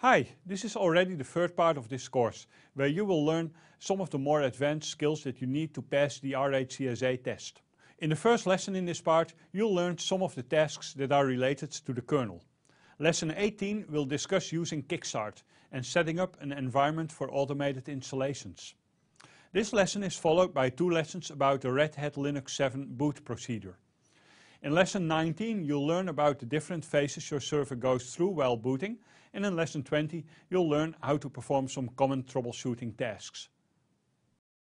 Hi, this is already the third part of this course, where you will learn some of the more advanced skills that you need to pass the RHCSA test. In the first lesson in this part, you'll learn some of the tasks that are related to the kernel. Lesson 18 will discuss using Kickstart and setting up an environment for automated installations. This lesson is followed by two lessons about the Red Hat Linux 7 boot procedure. In lesson 19, you'll learn about the different phases your server goes through while booting, and in lesson 20, you'll learn how to perform some common troubleshooting tasks.